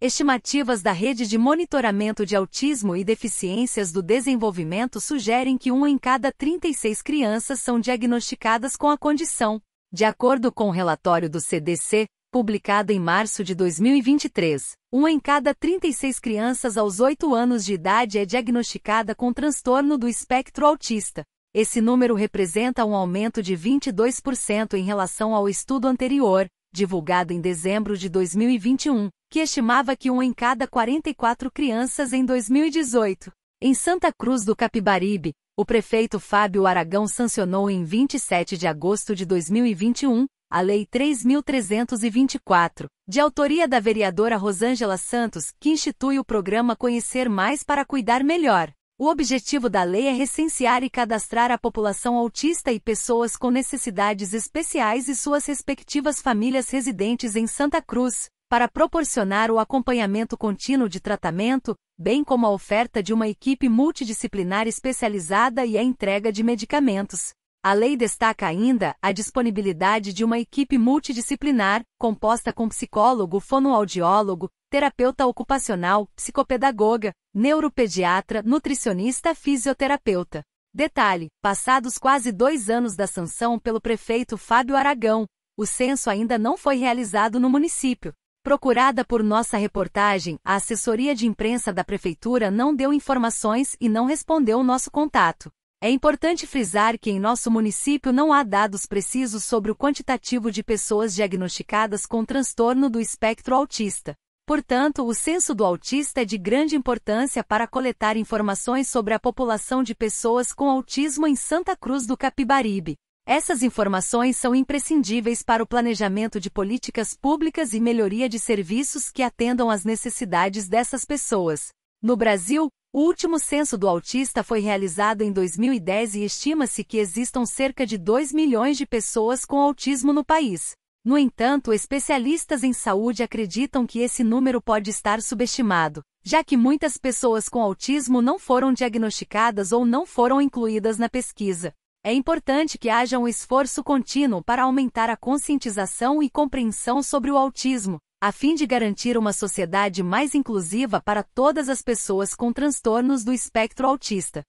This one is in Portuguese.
Estimativas da Rede de Monitoramento de Autismo e Deficiências do Desenvolvimento sugerem que 1 em cada 36 crianças são diagnosticadas com a condição, de acordo com o relatório do CDC, publicado em março de 2023. 1 em cada 36 crianças aos 8 anos de idade é diagnosticada com transtorno do espectro autista. Esse número representa um aumento de 22% em relação ao estudo anterior, divulgado em dezembro de 2021 que estimava que um em cada 44 crianças em 2018. Em Santa Cruz do Capibaribe, o prefeito Fábio Aragão sancionou em 27 de agosto de 2021 a Lei 3.324, de autoria da vereadora Rosângela Santos, que institui o programa Conhecer Mais para Cuidar Melhor. O objetivo da lei é recensear e cadastrar a população autista e pessoas com necessidades especiais e suas respectivas famílias residentes em Santa Cruz, para proporcionar o acompanhamento contínuo de tratamento, bem como a oferta de uma equipe multidisciplinar especializada e a entrega de medicamentos. A lei destaca ainda a disponibilidade de uma equipe multidisciplinar, composta com psicólogo, fonoaudiólogo, terapeuta ocupacional, psicopedagoga, neuropediatra, nutricionista, fisioterapeuta. Detalhe: passados quase dois anos da sanção pelo prefeito Fábio Aragão, o censo ainda não foi realizado no município. Procurada por nossa reportagem, a assessoria de imprensa da prefeitura não deu informações e não respondeu o nosso contato. É importante frisar que em nosso município não há dados precisos sobre o quantitativo de pessoas diagnosticadas com transtorno do espectro autista. Portanto, o censo do autista é de grande importância para coletar informações sobre a população de pessoas com autismo em Santa Cruz do Capibaribe. Essas informações são imprescindíveis para o planejamento de políticas públicas e melhoria de serviços que atendam às necessidades dessas pessoas. No Brasil, o último censo do autista foi realizado em 2010 e estima-se que existam cerca de 2 milhões de pessoas com autismo no país. No entanto, especialistas em saúde acreditam que esse número pode estar subestimado, já que muitas pessoas com autismo não foram diagnosticadas ou não foram incluídas na pesquisa. É importante que haja um esforço contínuo para aumentar a conscientização e compreensão sobre o autismo, a fim de garantir uma sociedade mais inclusiva para todas as pessoas com transtornos do espectro autista.